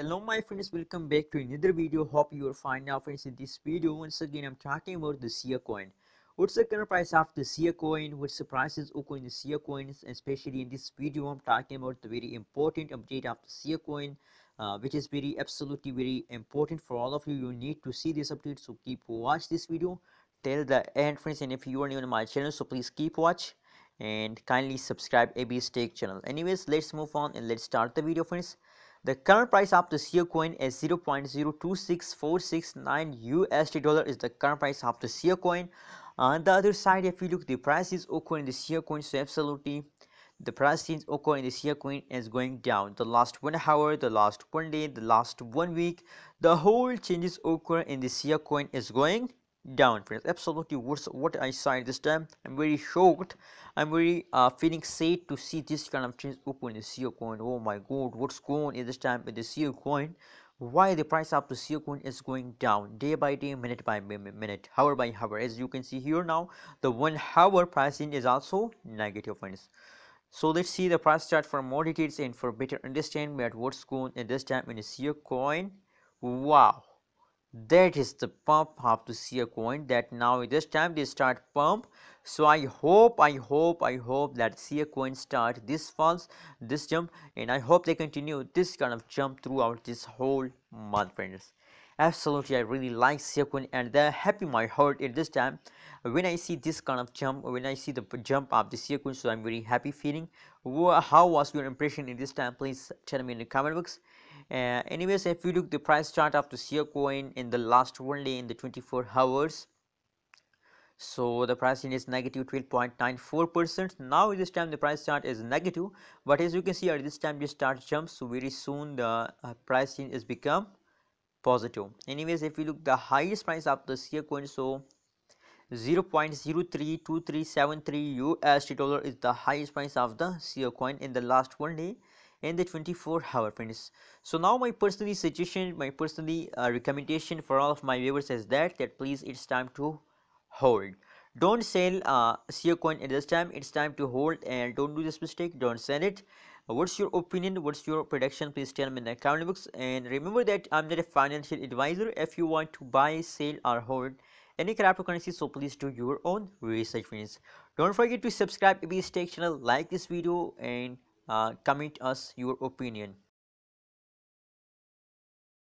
hello my friends welcome back to another video hope you are fine now friends in this video once again i'm talking about the sia coin what's the current price of the sia coin what's the prices coin the sia coins especially in this video i'm talking about the very important update of the sia coin uh, which is very absolutely very important for all of you you need to see this update so keep watch this video till the end friends and if you are new to my channel so please keep watch and kindly subscribe ab tech channel anyways let's move on and let's start the video friends the current price of the SEO coin is 0.026469 USD dollar is the current price of the SEO coin. On the other side, if you look the price is occurring in the SEO coin, so absolutely the price is occurring in the SEO coin is going down. The last one hour, the last one day, the last one week, the whole changes occurring in the SEO coin is going down friends absolutely what i signed this time i'm very shocked i'm very uh, feeling sad to see this kind of change open the co coin oh my god what's going in this time with the co coin why the price of the co coin is going down day by day minute by minute hour by hour as you can see here now the one hour pricing is also negative friends so let's see the price chart for more details and for better understanding what's going in this time in the co coin wow that is the pump have to see a coin that now this time they start pump so i hope i hope i hope that see a coin start this falls this jump and i hope they continue this kind of jump throughout this whole month friends absolutely i really like sequin and they're happy my heart at this time when i see this kind of jump when i see the jump of the sequin so i'm very happy feeling how was your impression in this time please tell me in the comment box uh, anyways if you look the price chart of the sequin in the last one day in the 24 hours so the price is negative 12.94 percent now this time the price chart is negative but as you can see at this time we start jumps so very soon the uh, pricing is become positive anyways if we look the highest price of this year coin so zero point zero three two three seven three USD dollar is the highest price of the CO coin in the last one day in the 24 hour finish. so now my personally suggestion my personally uh, recommendation for all of my viewers is that that please it's time to hold don't sell uh, CO coin at this time it's time to hold and don't do this mistake don't sell it uh, what's your opinion what's your prediction please tell me in the comment box and remember that i'm not a financial advisor if you want to buy sell or hold any cryptocurrency so please do your own research friends don't forget to subscribe if you stay channel like this video and uh, comment us your opinion